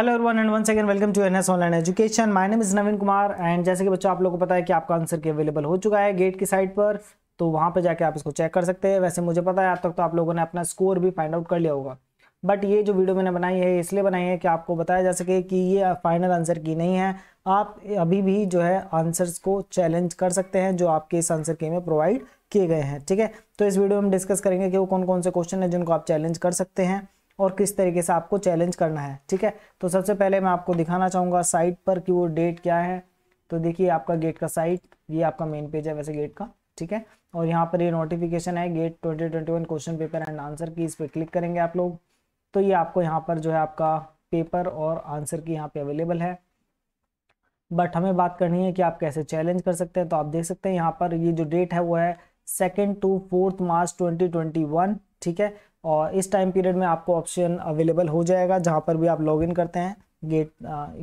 hello everyone and one second welcome to NS online education my name is Naveen Kumar and जैसे कि बच्चों आप लोगों को पता है कि आपका आंसर की अवेलेबल हो चुका है गेट की साइट पर तो वहां पर जाके आप इसको चेक कर सकते हैं वैसे मुझे पता है अब तक तो आप लोगों ने अपना स्कोर भी फाइंड आउट कर लिया होगा बट ये जो वीडियो मैंने बनाई है इसलिए बनाई है कि आपको बताया जा सके कि ये फाइनल आंसर की नहीं है आप अभी भी जो है आंसर्स को चैलेंज कर सकते हैं जो आपके इस आंसर के में प्रोवाइड किए गए हैं ठीक है तो इस वीडियो में हम डिस्कस करेंगे कि वो कौन कौन से क्वेश्चन है जिनको आप चैलेंज कर सकते हैं और किस तरीके से आपको चैलेंज करना है ठीक है तो सबसे पहले मैं आपको दिखाना चाहूँगा साइट पर कि वो डेट क्या है तो देखिए आपका गेट का साइट ये आपका मेन पेज है वैसे गेट का ठीक है और यहाँ पर ये नोटिफिकेशन है GATE 2021 question paper and answer key इस पर क्लिक करेंगे आप लोग तो ये आपको यहाँ पर जो है आपका पेपर और आंसर की यहाँ पे अवेलेबल है बट हमें बात करनी है कि आप कैसे चैलेंज कर सकते हैं तो आप देख सकते हैं यहाँ पर ये जो डेट है वो है second to fourth March twenty ठीक है और इस टाइम पीरियड में आपको ऑप्शन अवेलेबल हो जाएगा जहाँ पर भी आप लॉगिन करते हैं गेट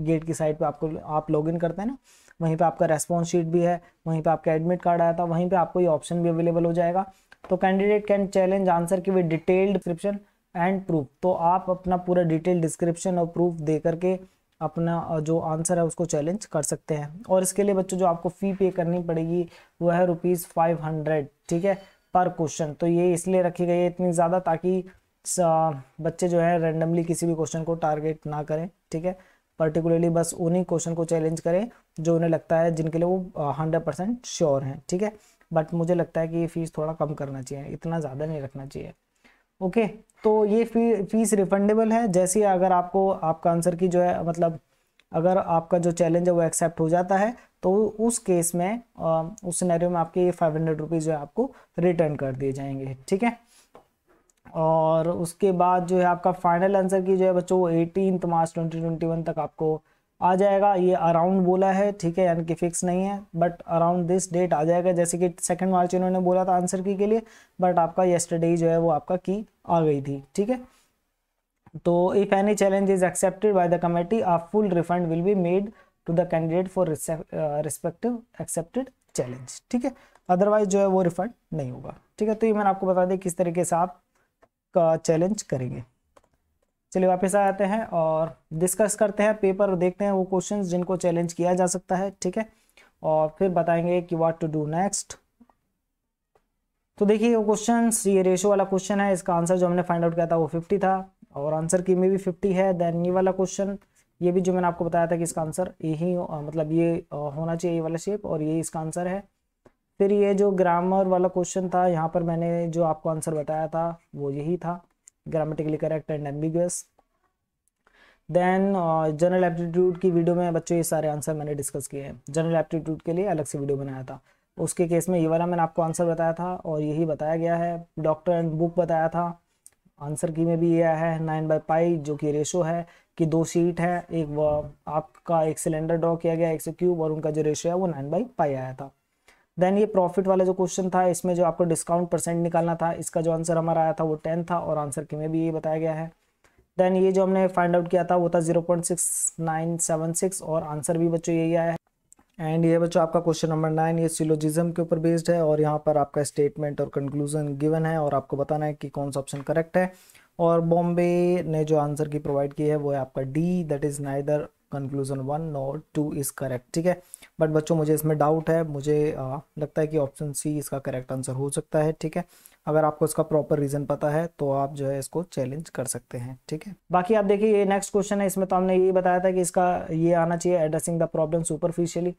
गेट की साइट पे आपको आप लॉगिन करते हैं ना वहीं पे आपका रेस्पॉन्स शीट भी है वहीं पे आपका एडमिट कार्ड आया था वहीं पे आपको ये ऑप्शन भी अवेलेबल हो जाएगा तो candidate can challenge answer key with detailed description and proof तो आप अपना पूरा डिटेल डिस्क्रिप्शन और प्रूफ दे करके अपना जो आंसर है उसको चैलेंज कर सकते हैं और इसके लिए बच्चों जो आपको फ़ी पे करनी पड़ेगी वो है रुपीज़ फाइव हंड्रेड ठीक है पर क्वेश्चन तो ये इसलिए रखी गई है इतनी ज़्यादा ताकि बच्चे जो है रेंडमली किसी भी क्वेश्चन को टारगेट ना करें ठीक है पर्टिकुलरली बस उन्हीं क्वेश्चन को चैलेंज करें जो उन्हें लगता है जिनके लिए वो हंड्रेड परसेंट श्योर हैं ठीक है बट मुझे लगता है कि ये फीस थोड़ा कम करना चाहिए इतना ज़्यादा नहीं रखना चाहिए ओके तो ये फी फीस रिफंडेबल है जैसे अगर आपको आपका आंसर की जो है मतलब अगर आपका जो चैलेंज है वो एक्सेप्ट हो जाता है तो उस केस में उस सिनेरियो में आपके ये फाइव हंड्रेड रुपीज़ जो है आपको रिटर्न कर दिए जाएंगे ठीक है और उसके बाद जो है आपका फाइनल आंसर की जो है बच्चों eighteen March twenty twenty one तक आपको आ जाएगा ये अराउंड बोला है ठीक है यानी कि फिक्स नहीं है बट अराउंड दिस डेट आ जाएगा जैसे कि सेकंड मार्च इन्होंने बोला था आंसर की के लिए बट आपका येस्टरडे जो है वो आपका की आ गई थी ठीक है तो if any challenge is accepted by the committee a full refund will be made to the candidate for respective accepted challenge ठीक है अदरवाइज जो है वो रिफंड नहीं होगा ठीक है तो ये मैंने आपको बता दें किस तरीके से आप का uh, चैलेंज करेंगे चलिए वापस आ जाते हैं और डिस्कस करते हैं पेपर देखते हैं वो क्वेश्चन जिनको चैलेंज किया जा सकता है ठीक है और फिर बताएंगे कि व्हाट टू डू नेक्स्ट तो देखिए वो क्वेश्चंस ये रेशो वाला क्वेश्चन है इसका आंसर जो हमने फाइंड आउट किया था वो फिफ्टी था और आंसर की में भी फिफ्टी है देन ये वाला क्वेश्चन ये भी जो मैंने आपको बताया था कि इसका आंसर यही मतलब ये होना चाहिए ये वाला शेप और ये इसका आंसर है फिर ये जो ग्रामर वाला क्वेश्चन था यहाँ पर मैंने जो आपको आंसर बताया था वो यही था grammatically correct and ambiguous then general aptitude की वीडियो में बच्चों ये सारे आंसर मैंने डिस्कस किए हैं जनरल एप्टीट्यूड के लिए अलग से वीडियो बनाया था उसके केस में ये वाला मैंने आपको आंसर बताया था और यही बताया गया है डॉक्टर एंड बुक बताया था आंसर की में भी ये आया है नाइन बाई पाई जो कि रेशो है कि दो सीट है एक वह आपका एक सिलेंडर ड्रॉ किया गया एक से क्यूब और उनका जो रेशो है वो नाइन बाई पाई आया था देन ये प्रॉफिट वाला जो क्वेश्चन था इसमें जो आपको डिस्काउंट परसेंट निकालना था इसका जो आंसर हमारा आया था वो टेन था और आंसर की में भी ये बताया गया है देन ये जो हमने फाइंड आउट किया था वो था zero point six nine seven six और आंसर भी बच्चों यही आया है एंड ये बच्चों आपका क्वेश्चन नंबर नाइन ये सिलोजिज्म के ऊपर बेस्ड है और यहाँ पर आपका स्टेटमेंट और कंक्लूजन गिवन है और आपको बताना है कि कौन सा ऑप्शन करेक्ट है और बॉम्बे ने जो आंसर की प्रोवाइड की है वो है आपका D that is neither conclusion one nor two is correct ठीक है बट बच्चों मुझे इसमें डाउट है मुझे आ, लगता है कि ऑप्शन सी इसका करेक्ट आंसर हो सकता है ठीक है अगर आपको इसका प्रॉपर रीजन पता है तो आप जो है इसको चैलेंज कर सकते हैं ठीक है बाकी आप देखिए ये नेक्स्ट क्वेश्चन है इसमें तो हमने ये बताया था कि इसका ये आना चाहिए addressing the problem superficially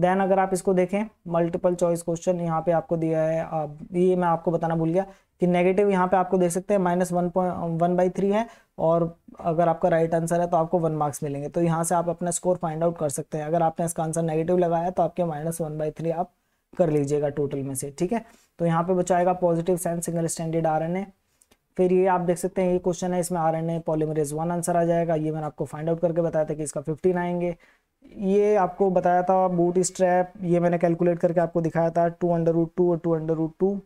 then अगर आप इसको देखें मल्टीपल चॉइस क्वेश्चन यहाँ पे आपको दिया है आप, ये मैं आपको बताना भूल गया कि नेगेटिव यहाँ पे आपको देख सकते हैं minus one point one by three है और अगर आपका राइट right आंसर है तो आपको वन मार्क्स मिलेंगे तो यहाँ से आप अपना स्कोर फाइंड आउट कर सकते हैं अगर आपने इसका आंसर नेगेटिव लगाया तो आपके माइनस वन बाई थ्री आप कर लीजिएगा टोटल में से ठीक है तो यहाँ पे बचाएगा positive sense single stranded R फिर ये आप देख सकते हैं ये क्वेश्चन है इसमें R N A polymerase one answer आ जाएगा ये मैंने आपको फाइंड आउट करके बताया था कि इसका फिफ्टीन आएंगे ये आपको बताया था बूट स्ट्रैप ये मैंने कैलकुलेट करके आपको दिखाया था टू अंडर रूट टू और two under root two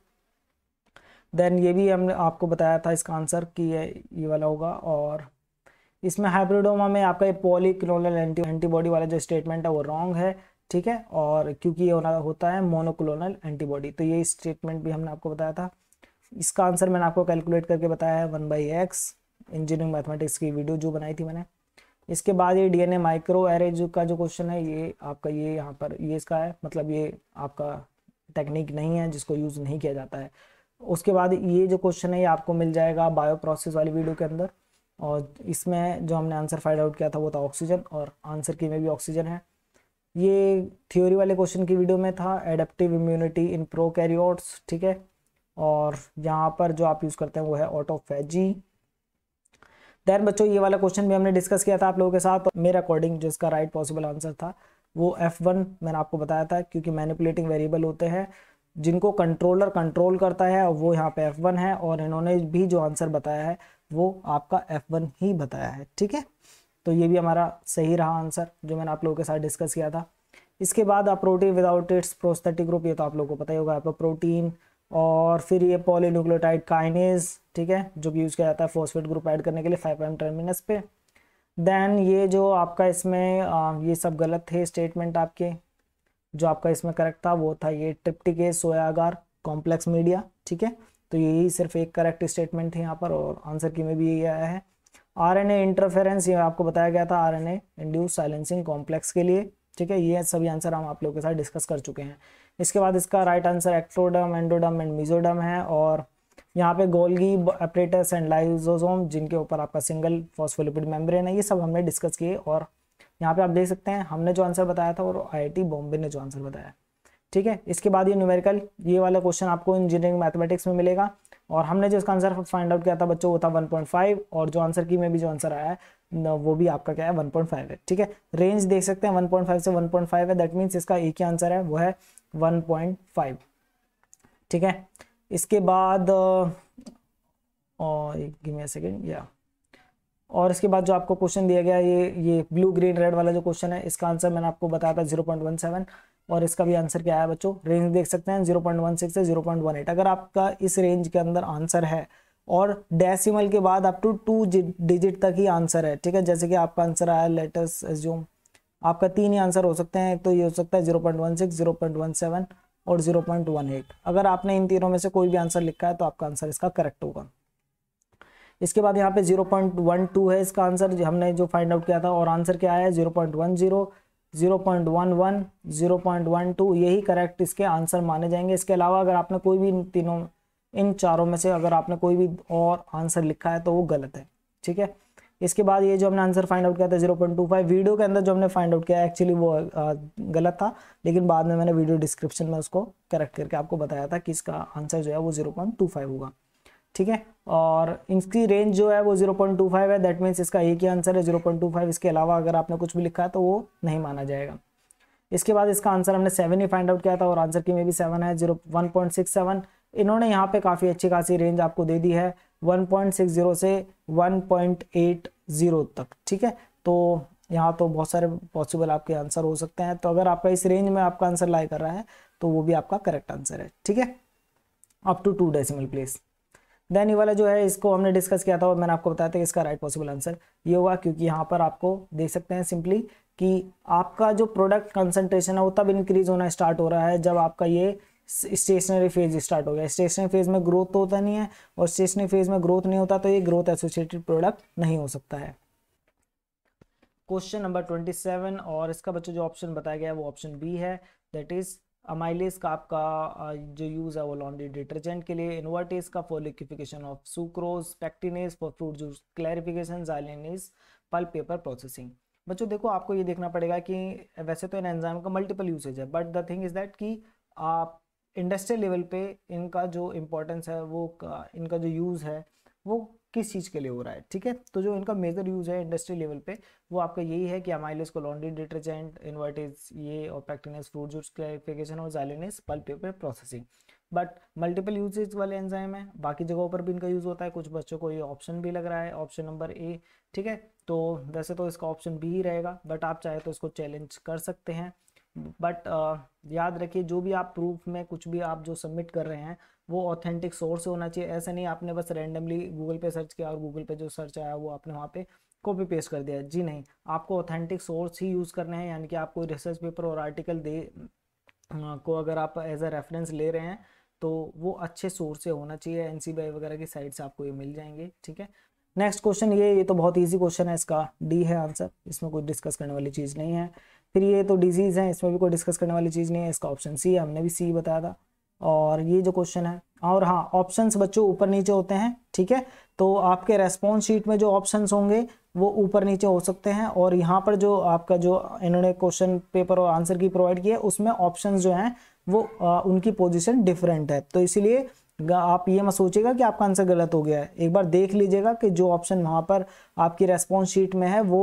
then ये भी हमने आपको बताया था इसका आंसर कि ये ये वाला होगा और इसमें हाइब्रिडोमा में आपका ये पॉलीक्लोनल एंटी एंटीबॉडी वाला जो स्टेटमेंट है वो रॉन्ग है ठीक है और क्योंकि ये होना होता है मोनोक्लोनल एंटीबॉडी तो ये स्टेटमेंट भी हमने आपको बताया था इसका आंसर मैंने आपको कैलकुलेट करके बताया है one by X engineering mathematics की वीडियो जो बनाई थी मैंने इसके बाद ये डीएनए माइक्रो एरे जो का जो क्वेश्चन है ये आपका ये यहाँ पर ये इसका है मतलब ये आपका टेक्निक नहीं है जिसको यूज़ नहीं किया जाता है उसके बाद ये जो क्वेश्चन है ये आपको मिल जाएगा बायो प्रोसेस वाली वीडियो के अंदर और इसमें जो हमने आंसर फाइंड आउट किया था वो था ऑक्सीजन और आंसर की में भी ऑक्सीजन है ये थ्योरी वाले क्वेश्चन की वीडियो में था एडेप्टिव इम्यूनिटी इन प्रो ठीक है और यहाँ पर जो आप यूज़ करते हैं वो है ऑटोफेजी देन बच्चों ये वाला क्वेश्चन भी हमने डिस्कस किया था आप लोगों के साथ मेरे अकॉर्डिंग जो इसका राइट पॉसिबल आंसर था वो एफ वन मैंने आपको बताया था क्योंकि मैनिपुलेटिंग वेरिएबल होते हैं जिनको कंट्रोलर कंट्रोल करता है और वो यहाँ पे एफ वन है और इन्होंने भी जो आंसर बताया है वो आपका एफ वन ही बताया है ठीक है तो ये भी हमारा सही रहा आंसर जो मैंने आप लोगों के साथ डिस्कस किया था इसके बाद आप protein without its prosthetic group ये तो आप लोगों को पता ही होगा आपका प्रोटीन और फिर ये पॉलीन्यूक्लियोटाइड काइनेज ठीक है जो कि यूज़ किया जाता है फोस्फेट ग्रुप ऐड करने के लिए फाइव प्राइम टर्मिनस पे देन ये जो आपका इसमें आ, ये सब गलत थे स्टेटमेंट आपके जो आपका इसमें करेक्ट था वो था ये ट्रिप्टिकेस सोयागार कॉम्प्लेक्स मीडिया ठीक है तो यही सिर्फ एक करेक्ट स्टेटमेंट थी यहाँ पर और आंसर की में भी यही आया है आरएनए इंटरफेरेंस ये आपको बताया गया था आरएनए इंड्यूस साइलेंसिंग कॉम्प्लेक्स के लिए ठीक है ये सभी आंसर हम आप लोगों के साथ डिस्कस कर चुके हैं इसके बाद इसका right answer ectoderm endoderm and mesoderm है और यहाँ पे गोल्गी अपरेटस एंड लाइजोजोम जिनके ऊपर आपका सिंगल फॉस्फोलिपिड मेम्ब्रेन है ये सब हमने डिस्कस किए और यहाँ पे आप देख सकते हैं हमने जो आंसर बताया था और आईआईटी बॉम्बे ने जो आंसर बताया ठीक है इसके बाद ये न्यूमेरिकल ये वाला क्वेश्चन आपको इंजीनियरिंग मैथमेटिक्स में मिलेगा और हमने जो इसका आंसर फाइंड आउट किया था बच्चों वो था 1.5 और जो आंसर की में भी जो आंसर आया है वो भी आपका क्या है 1.5 है ठीक है रेंज देख सकते हैं 1.5 से 1.5 है दैट मीन्स इसका एक ही आंसर है वो है वन ठीक है इसके बाद और गिव मी या और इसके बाद जो आपको क्वेश्चन दिया गया ये ये ब्लू ग्रीन रेड वाला जो क्वेश्चन है इसका आंसर मैंने आपको बताया था जीरो पॉइंट वन सेवन और इसका भी आंसर क्या है बच्चों रेंज देख सकते हैं जीरो पॉइंट वन सिक्स से जीरो पॉइंट वन एट अगर आपका इस रेंज के अंदर आंसर है और डेसिमल के बाद अप टू टू डिजिट तक ही आंसर है ठीक है जैसे कि आपका आंसर आया लेटेस्ट एज्यूम आपका तीन ही आंसर हो सकते हैं एक तो ये हो सकता है zero point one six zero point one seven और 0.18 अगर आपने इन तीनों में से कोई भी आंसर लिखा है तो आपका आंसर इसका करेक्ट होगा इसके बाद यहाँ पे 0.12 है इसका आंसर हमने जो फाइंड आउट किया था और आंसर क्या आया zero point one zero zero point one one zero point one two यही करेक्ट इसके आंसर माने जाएंगे इसके अलावा अगर आपने कोई भी इन तीनों इन चारों में से अगर आपने कोई भी और आंसर लिखा है तो वो गलत है ठीक है इसके बाद ये जो हमने आंसर फाइंड आउट किया था zero point two five video के अंदर जो हमने फाइंड आउट किया एक्चुअली वो गलत था लेकिन बाद में मैंने वीडियो डिस्क्रिप्शन में उसको करेक्ट करके आपको बताया था कि इसका आंसर जो है वो जीरो पॉइंट टू फाइव होगा ठीक है और इसकी रेंज जो है वो जीरो पॉइंट टू फाइव है दैट मीन्स इसका एक ही आंसर है जीरो पॉइंट टू फाइव इसके अलावा अगर आपने कुछ भी लिखा है तो वो नहीं माना जाएगा इसके बाद इसका आंसर हमने सेवन ही फाइंड आउट किया था और आंसर की मे भी सेवन है zero one point six seven इन्होंने यहाँ पे काफ़ी अच्छी खासी रेंज आपको दे दी है 1.60 से 1.80 तक ठीक है तो यहाँ तो बहुत सारे पॉसिबल आपके आंसर हो सकते हैं तो अगर आपका इस रेंज में आपका आंसर लाई कर रहा है तो वो भी आपका करेक्ट आंसर है ठीक है up to two decimal place then ये वाला जो है इसको हमने डिस्कस किया था और मैंने आपको बताया था कि इसका राइट पॉसिबल आंसर ये होगा क्योंकि यहाँ पर आपको देख सकते हैं सिंपली कि आपका जो प्रोडक्ट कंसंट्रेशन है वो तब इंक्रीज होना स्टार्ट हो रहा है जब आपका ये स्टेशनरी फेज स्टार्ट हो गया स्टेशनरी फेज में ग्रोथ तो होता नहीं है और स्टेशनरी फेज में ग्रोथ नहीं होता तो ये ग्रोथ एसोसिएटेड प्रोडक्ट नहीं हो सकता है क्वेश्चन नंबर ट्वेंटी सेवन और इसका बच्चों जो ऑप्शन बताया गया है वो ऑप्शन बी है दैट इज अमाइलेस का आपका जो यूज़ है वो लॉन्ड्री डिटर्जेंट के लिए इन्वर्टेज का for liquefaction of sucrose pectinase for fruit juice clarification xylanase pulp paper processing बच्चों देखो आपको ये देखना पड़ेगा कि वैसे तो इन एंजाइम का मल्टीपल यूसेज है but the thing is that कि आप इंडस्ट्रियल लेवल पे इनका जो इम्पोर्टेंस है वो इनका जो यूज़ है वो किस चीज़ के लिए हो रहा है ठीक है तो जो इनका मेजर यूज़ है इंडस्ट्री लेवल पे वो आपका यही है कि अमाइलिस को लॉन्ड्री डिटर्जेंट इन्वर्टेज ये और पैक्टिनस फ्रूट जूस क्लैरिफिकेशन और xylanase pulp paper processing but multiple usages वाले एंजाइम है बाकी जगहों पर भी इनका यूज़ होता है कुछ बच्चों को ये ऑप्शन भी लग रहा है ऑप्शन नंबर ए ठीक है तो वैसे तो इसका ऑप्शन बी ही रहेगा बट आप चाहे तो इसको चैलेंज कर सकते हैं बट uh, याद रखिए जो भी आप प्रूफ में कुछ भी आप जो सबमिट कर रहे हैं वो ऑथेंटिक सोर्स से होना चाहिए ऐसे नहीं आपने बस रेंडमली गूगल पे सर्च किया और गूगल पे जो सर्च आया वो आपने वहाँ पे कॉपी पेस्ट कर दिया जी नहीं आपको ऑथेंटिक सोर्स ही यूज़ करने हैं यानी कि आपको रिसर्च पेपर और आर्टिकल दे को अगर आप एज अ रेफरेंस ले रहे हैं तो वो अच्छे सोर्स से होना चाहिए एन वगैरह की साइड से आपको ये मिल जाएंगे ठीक है नेक्स्ट क्वेश्चन ये ये तो बहुत ईजी क्वेश्चन है इसका डी है आंसर इसमें कोई डिस्कस करने वाली चीज़ नहीं है फिर ये तो डिजीज़ है इसमें भी कोई डिस्कस करने वाली चीज़ नहीं है इसका ऑप्शन सी हमने भी सी बताया था और ये जो क्वेश्चन है और हाँ ऑप्शंस बच्चों ऊपर नीचे होते हैं ठीक है तो आपके रेस्पॉन्स शीट में जो ऑप्शंस होंगे वो ऊपर नीचे हो सकते हैं और यहाँ पर जो आपका जो इन्होंने क्वेश्चन पेपर और आंसर की प्रोवाइड किया है उसमें ऑप्शन जो हैं वो आ, उनकी पोजीशन डिफरेंट है तो इसीलिए आप ये मत सोचिएगा कि आपका आंसर गलत हो गया है एक बार देख लीजिएगा कि जो ऑप्शन वहाँ पर आपकी रेस्पॉन्स शीट में है वो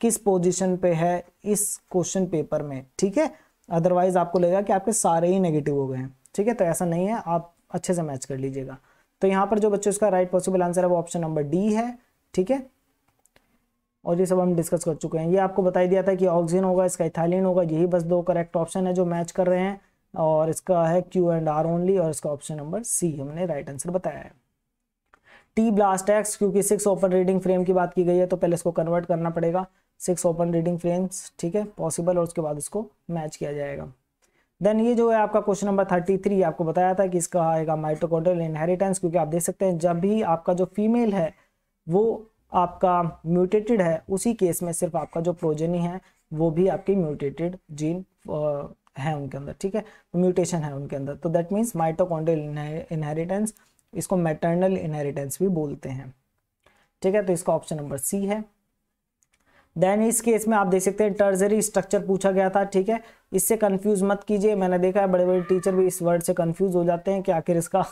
किस पोजीशन पे है इस क्वेश्चन पेपर में ठीक है अदरवाइज आपको लगेगा कि आपके सारे ही नेगेटिव हो गए हैं ठीक है तो ऐसा नहीं है आप अच्छे से मैच कर लीजिएगा तो यहाँ पर जो बच्चे उसका राइट पॉसिबल आंसर है वो ऑप्शन नंबर डी है ठीक है और ये सब हम डिस्कस कर चुके हैं ये आपको बताई दिया था कि ऑक्सीजन होगा इसका इथालिन होगा यही बस दो करेक्ट ऑप्शन है जो मैच कर रहे हैं और इसका है क्यू एंड आर ओनली और इसका ऑप्शन नंबर सी हमने राइट आंसर बताया है टी ब्लास्ट एक्स क्योंकि सिक्स ओपन रीडिंग फ्रेम की बात की गई है तो पहले इसको कन्वर्ट करना पड़ेगा सिक्स ओपन रीडिंग फ्रेम्स ठीक है पॉसिबल और उसके बाद उसको मैच किया जाएगा देन ये जो है आपका क्वेश्चन नंबर थर्टी थ्री आपको बताया था कि इसका आएगा माइट्रोकोडल इनहेरिटेंस क्योंकि आप देख सकते हैं जब भी आपका जो फीमेल है वो आपका म्यूटेटेड है उसी केस में सिर्फ आपका जो प्रोजेनी है वो भी आपकी म्यूटेटेड जीन है उनके अंदर ठीक है म्यूटेशन है उनके अंदर तो दैट मीन्स माइटोकॉन्ड्रियल इनहेरिटेंस इसको मैटर्नल इनहेरिटेंस भी बोलते हैं ठीक है तो इसका ऑप्शन नंबर सी है देन इस केस में आप देख सकते हैं टर्जरी स्ट्रक्चर पूछा गया था ठीक है इससे कंफ्यूज मत कीजिए मैंने देखा है बड़े बड़े टीचर भी इस वर्ड से कंफ्यूज हो जाते हैं कि आखिर इसका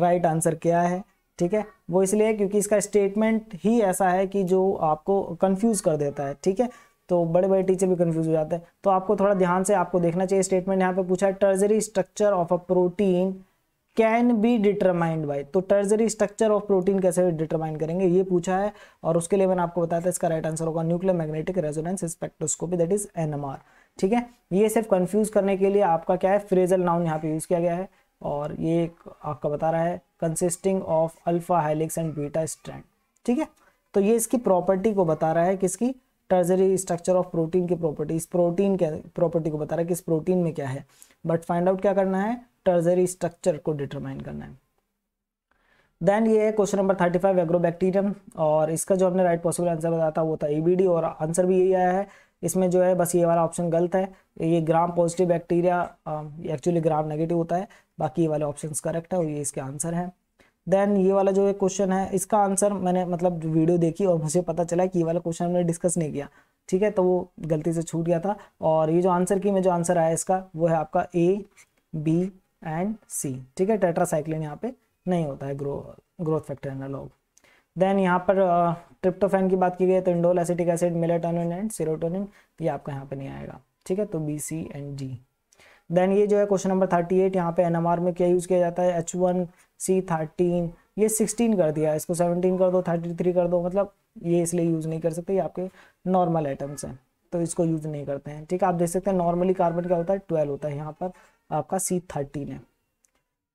राइट आंसर क्या है ठीक है वो इसलिए क्योंकि इसका स्टेटमेंट ही ऐसा है कि जो आपको कन्फ्यूज कर देता है ठीक है तो बड़े बड़े टीचर भी कन्फ्यूज हो जाते हैं तो आपको थोड़ा ध्यान से आपको देखना चाहिए स्टेटमेंट यहाँ पे पूछा है tertiary structure of a protein can be determined by तो टर्जरी स्ट्रक्चर ऑफ प्रोटीन कैसे डिटरमाइन करेंगे ये पूछा है और उसके लिए मैंने आपको बताया था इसका राइट आंसर होगा nuclear magnetic resonance spectroscopy that is NMR ठीक है ये सिर्फ कंफ्यूज करने के लिए आपका क्या है फ्रेजल नाउन यहाँ पे यूज किया गया है और ये आपका बता रहा है consisting of alpha helix and beta strand ठीक है तो ये इसकी प्रॉपर्टी को बता रहा है किसकी टर्जरी स्ट्रक्चर ऑफ प्रोटीन की प्रॉपर्टी इस प्रोटीन के प्रॉपर्टी को बता रहा है कि इस प्रोटीन में क्या है बट फाइंड आउट क्या करना है टर्जरी स्ट्रक्चर को डिटरमाइन करना है देन ये है question number thirty five Agrobacterium और इसका जो हमने राइट पॉसिबल आंसर बताया था वो था ईबीडी और आंसर भी यही आया है इसमें जो है बस ये वाला ऑप्शन गलत है ये gram positive bacteria actually gram negative होता है बाकी ये वाले ऑप्शन करेक्ट है और ये इसके आंसर है देन ये वाला जो क्वेश्चन है इसका आंसर मैंने मतलब वीडियो देखी और मुझे पता चला कि ये वाला क्वेश्चन हमने डिस्कस नहीं किया ठीक है तो वो गलती से छूट गया था और ये जो आंसर की मैं जो आंसर आया इसका वो है आपका ए बी एंड सी ठीक है टेट्रासाइक्लिन यहाँ पे नहीं होता है grow growth factor analog then यहाँ पर ट्रिप्टोफैन uh, की बात की गई तो indole acetic acid melatonin and serotonin ये आपका यहाँ पे नहीं आएगा ठीक है तो B C and D then ये जो है क्वेश्चन नंबर थर्टी एट यहाँ पे एन में क्या यूज़ किया जाता है एच वन सी थर्टीन ये सिक्सटीन कर दिया इसको सेवनटीन कर दो थर्टी थ्री कर दो मतलब ये इसलिए यूज़ नहीं कर सकते ये आपके नॉर्मल आइटम्स हैं तो इसको यूज़ नहीं करते हैं ठीक है आप देख सकते हैं नॉर्मली कार्बन क्या होता है ट्वेल्व होता है यहाँ पर आपका सी थर्टीन है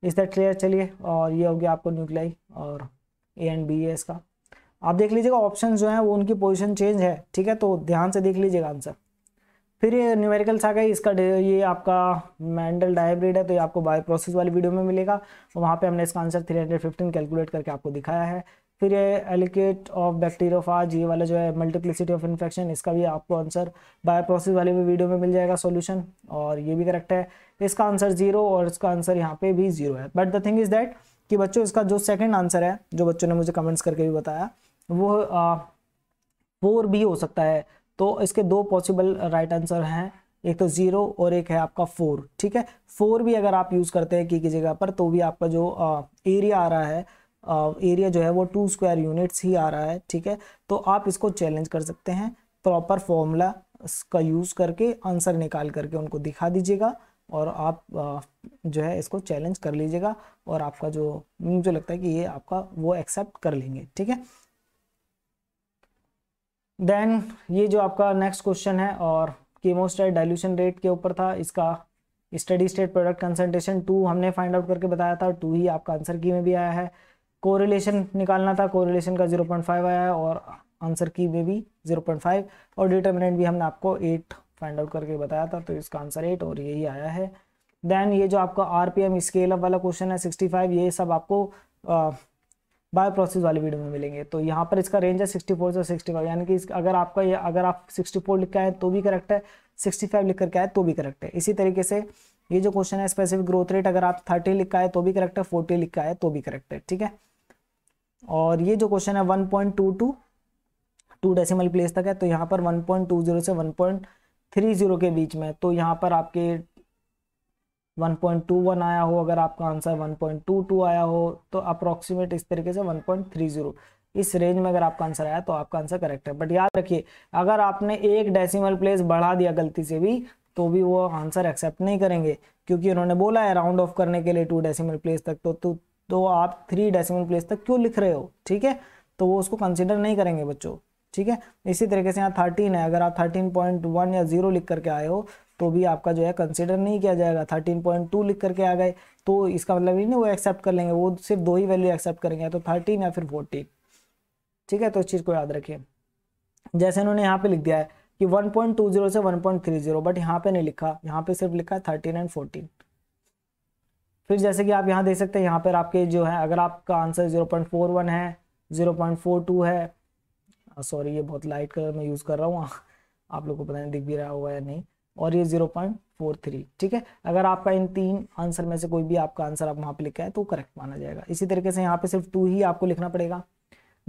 इस दैट क्लियर चलिए और ये हो गया आपको न्यूक्लियाई और ए एंड बी है इसका आप देख लीजिएगा ऑप्शन जो है वो उनकी पोजिशन चेंज है ठीक है तो ध्यान से देख लीजिएगा आंसर फिर ये न्यूमेरिकल्स आ गए इसका ये आपका मैंडल डायब्रिड है तो ये आपको बायो प्रोसेस वाली वीडियो में मिलेगा वहाँ पे हमने इसका आंसर 315 कैलकुलेट करके आपको दिखाया है फिर ये एलिकेट ऑफ बैक्टीरियोफाज ये वाला जो है मल्टीप्लिसिटी ऑफ इन्फेक्शन इसका भी आपको आंसर बायोप्रोसेस वाले भी वीडियो में मिल जाएगा सॉल्यूशन और ये भी करेक्ट है इसका आंसर जीरो और इसका आंसर यहाँ पे भी जीरो है but the thing is that कि बच्चों इसका जो सेकेंड आंसर है जो बच्चों ने मुझे कमेंट्स करके भी बताया वो फोर भी हो सकता है तो इसके दो पॉसिबल राइट आंसर हैं एक तो ज़ीरो और एक है आपका फोर ठीक है फोर भी अगर आप यूज़ करते हैं की जगह पर तो भी आपका जो एरिया आ रहा है एरिया जो है वो टू स्क्वायर यूनिट्स ही आ रहा है ठीक है तो आप इसको चैलेंज कर सकते हैं प्रॉपर फॉर्मूला का यूज़ करके आंसर निकाल करके उनको दिखा दीजिएगा और आप जो है इसको चैलेंज कर लीजिएगा और आपका जो मुझे लगता है कि ये आपका वो एक्सेप्ट कर लेंगे ठीक है देन ये जो आपका नेक्स्ट क्वेश्चन है और केमोस्टाइट डाइल्यूशन रेट के ऊपर था इसका स्टडी स्टेट प्रोडक्ट कंसनट्रेशन टू हमने फाइंड आउट करके बताया था और टू ही आपका आंसर की में भी आया है कोरिलेशन निकालना था कोरिलेशन का 0.5 आया है और आंसर की में भी 0.5 और डिटर्मिनेंट भी हमने आपको 8 फाइंड आउट करके बताया था तो इसका आंसर 8 और यही आया है देन ये जो आपका आर एम स्केल अप वाला क्वेश्चन है 65 ये सब आपको बायो प्रोसेस वाली वीडियो में मिलेंगे तो यहाँ पर इसका रेंज है 64 से 65 यानी कि अगर आपका ये अगर आप 64 लिख के आए तो भी करेक्ट है फाइव लिख करके आए तो भी करेक्ट है इसी तरीके से ये जो क्वेश्चन है स्पेसिफिक ग्रोथ रेट अगर आप 30 लिख के आए तो भी करेक्ट है 40 लिख के आए तो भी करेक्ट है ठीक है और ये जो क्वेश्चन है one point two two two decimal place तक है तो यहाँ पर वन पॉइंट टू जीरो से वन पॉइंट थ्री जीरो के बीच में तो यहाँ पर आपके वन पॉइंट टू वन आया हो अगर आपका answer one point two two आया हो तो अप्रॉक्सीमेट इस तरीके से वन पॉइंट थ्री जीरो इस रेंज में अगर आपका आंसर आया तो आपका आंसर करेक्ट है बट याद रखिए अगर आपने एक डेसिमल प्लेस बढ़ा दिया गलती से भी तो भी वो आंसर एक्सेप्ट नहीं करेंगे क्योंकि उन्होंने बोला है राउंड ऑफ करने के लिए टू डेसिमल प्लेस तक तो, तो तो आप थ्री डेसिमल प्लेस तक क्यों लिख रहे हो ठीक है तो वो उसको कंसिडर नहीं करेंगे बच्चों ठीक है इसी तरीके से यहाँ थर्टीन है अगर आप थर्टीन पॉइंट वन या जीरो लिख करके आए हो तो भी आपका जो है कंसिडर नहीं किया जाएगा थर्टीन पॉइंट टू लिख करके आ गए तो इसका मतलब ये नहीं वो एक्सेप्ट कर लेंगे वो सिर्फ दो ही वैल्यू एक्सेप्ट करेंगे तो थर्टीन या फिर फोर्टीन ठीक है तो इस चीज़ को याद रखिए जैसे इन्होंने यहाँ पे लिख दिया है कि जीरो से जीरो बट यहाँ पर नहीं लिखा यहाँ पे सिर्फ लिखा है थर्टीन एंड फोर्टीन फिर जैसे कि आप यहाँ देख सकते हैं यहाँ पर आपके जो है अगर आपका answer zero point four one है ज़ीरो पॉइंट फोर टू है सॉरी ये बहुत लाइट कलर में यूज़ कर रहा हूँ हाँ, आप लोग को पता नहीं दिख भी रहा होगा या नहीं और ये ज़ीरो पॉइंट फोर थ्री ठीक है अगर आपका इन तीन आंसर में से कोई भी आपका आंसर आप वहाँ पर लिखा है तो करेक्ट माना जाएगा इसी तरीके से यहाँ पर सिर्फ टू ही आपको लिखना पड़ेगा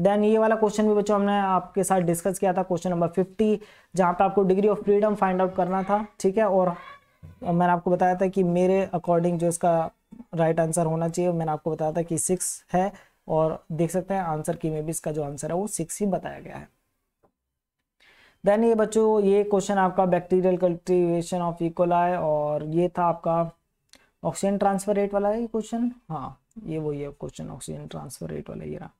देन ये वाला क्वेश्चन भी बच्चों हमने आपके साथ डिस्कस किया था क्वेश्चन नंबर फिफ्टी जहाँ पे आपको degree of freedom find out करना था ठीक है और मैंने आपको बताया था कि मेरे अकॉर्डिंग जो इसका राइट आंसर होना चाहिए मैंने आपको बताया था कि सिक्स है और देख सकते हैं आंसर की में भी इसका जो आंसर है वो सिक्स ही बताया गया है देन ये बच्चों ये क्वेश्चन आपका बैक्टीरियल कल्टीवेशन ऑफ इकोलाई और ये था आपका ऑक्सीजन ट्रांसफर रेट वाला है ये क्वेश्चन हाँ ये वही है क्वेश्चन ऑक्सीजन ट्रांसफर रेट वाला ये रहा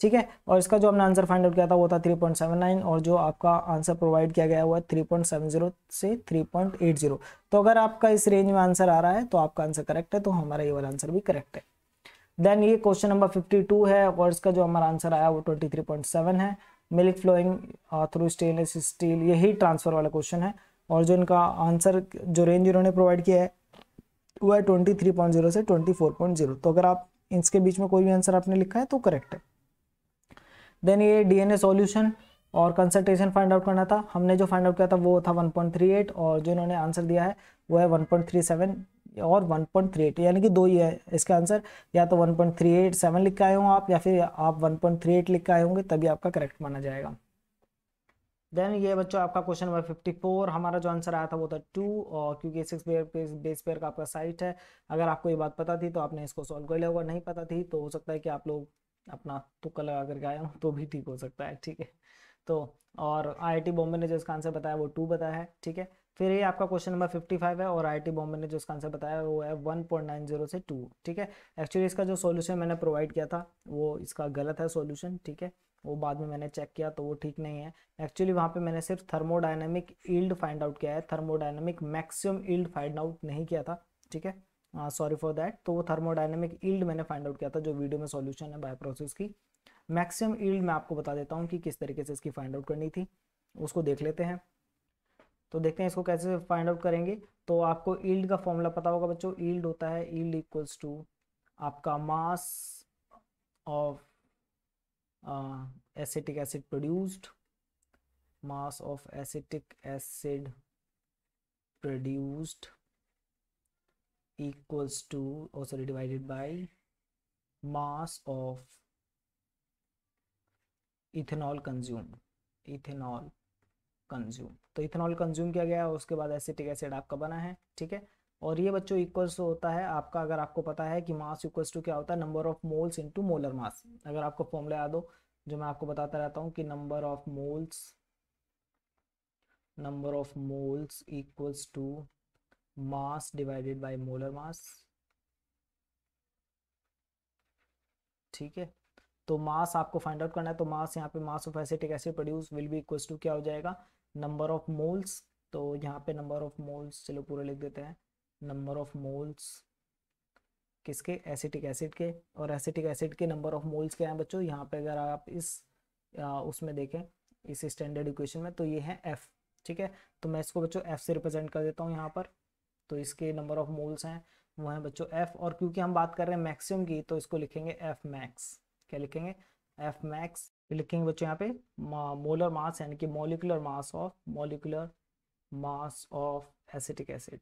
ठीक है और इसका जो हमने आंसर फाइंड आउट किया था वो था 3.79 और जो आपका आंसर प्रोवाइड किया गया हुआ है 3.70 से 3.80 तो अगर आपका इस रेंज में आंसर आ रहा है तो आपका आंसर करेक्ट है तो हमारा ये वाला आंसर भी करेक्ट है देन ये क्वेश्चन नंबर 52 है और इसका जो हमारा आंसर आया वो 23.7 है milk flowing through stainless steel यही ट्रांसफर वाला क्वेश्चन है और जो इनका आंसर जो रेंज इन्होंने प्रोवाइड किया है वो है ट्वेंटी से ट्वेंटी तो अगर आप इसके बीच में कोई भी आंसर आपने लिखा है तो करेक्ट है देन ये डीएनए सॉल्यूशन और कंसल्टेशन फाइंड आउट करना था हमने जो फाइंड आउट किया था वो था 1.38 और जो इन्होंने आंसर दिया है वो है 1.37 और 1.38 यानी कि दो ही है इसके आंसर या तो 1.387 लिख के आए होंगे आप या फिर आप 1.38 लिख के आए होंगे तभी आपका करेक्ट माना जाएगा देन ये बच्चों आपका क्वेश्चन नंबर 54 हमारा जो आंसर आया था वो था टू और क्योंकि सिक्स पेयर बेस पेयर का आपका साइट है अगर आपको ये बात पता थी तो आपने इसको सॉल्व कर लिया होगा नहीं पता थी तो हो सकता है कि आप लोग अपना तुक्का तो लगा करके आया हूँ तो भी ठीक हो सकता है ठीक है तो और आईआईटी बॉम्बे ने जो इसका आंसर बताया वो टू बताया है ठीक है फिर ये आपका क्वेश्चन नंबर फिफ्टी फाइव है और आईआईटी बॉम्बे ने जो इसका आंसर बताया वो है वन पॉइंट नाइन जीरो से टू ठीक है एक्चुअली इसका जो सोल्यूशन मैंने प्रोवाइड किया था वो इसका गलत है सोल्यूशन ठीक है वो बाद में मैंने चेक किया तो वो ठीक नहीं है एक्चुअली वहाँ पे मैंने सिर्फ थर्मोडाइनमिक ईल्ड फाइंड आउट किया है thermodynamic maximum yield find out नहीं किया था ठीक है सॉरी फॉर दैट तो वो थर्मोडाइनमिक ईल्ड मैंने फाइंड आउट किया था जो वीडियो में सॉल्यूशन है प्रोसेस की मैक्सिमम ईल्ड मैं आपको बता देता हूँ कि किस तरीके से इसकी फाइंड आउट करनी थी उसको देख लेते हैं तो देखते हैं इसको कैसे फाइंड आउट करेंगे तो आपको ईल्ड का फॉर्मूला पता होगा बच्चों ईल्ड होता है ईल्ड इक्वल्स टू आपका mass of acetic acid produced mass of acetic acid produced equals to oh sorry divided by mass of ethanol consume ethanol consume तो इथेनॉल कंज्यूम किया गया है उसके बाद एसिटिक एसिड आपका बना है ठीक है और ये बच्चों इक्वल्स होता है आपका अगर आपको पता है कि मास इक्वल्स टू क्या होता है number of moles into molar mass अगर आपको फॉर्मूला याद हो जो मैं आपको बताता रहता हूँ कि number of moles number of moles equals to mass divided by molar mass ठीक है तो मास आपको फाइंड आउट करना है तो मास यहाँ पे mass of acetic acid produce will be equal to क्या हो जाएगा नंबर ऑफ मोल्स तो यहाँ पे नंबर ऑफ मोल्स चलो पूरा लिख देते हैं नंबर ऑफ मोल्स किसके एसिटिक एसिड के और एसिटिक एसिड के नंबर ऑफ मोल्स क्या हैं बच्चों यहाँ पे अगर आप इस आ, उसमें देखें इस स्टैंडर्ड इक्वेशन में तो ये है एफ ठीक है तो मैं इसको बच्चों एफ से रिप्रेजेंट कर देता हूँ यहाँ पर तो इसके नंबर ऑफ मोल्स हैं वो हैं बच्चों एफ और क्योंकि हम बात कर रहे हैं मैक्सिमम की तो इसको लिखेंगे एफ मैक्स क्या लिखेंगे एफ मैक्स लिखेंगे बच्चों यहाँ पे मोलर मास यानी कि molecular mass of molecular mass of acetic acid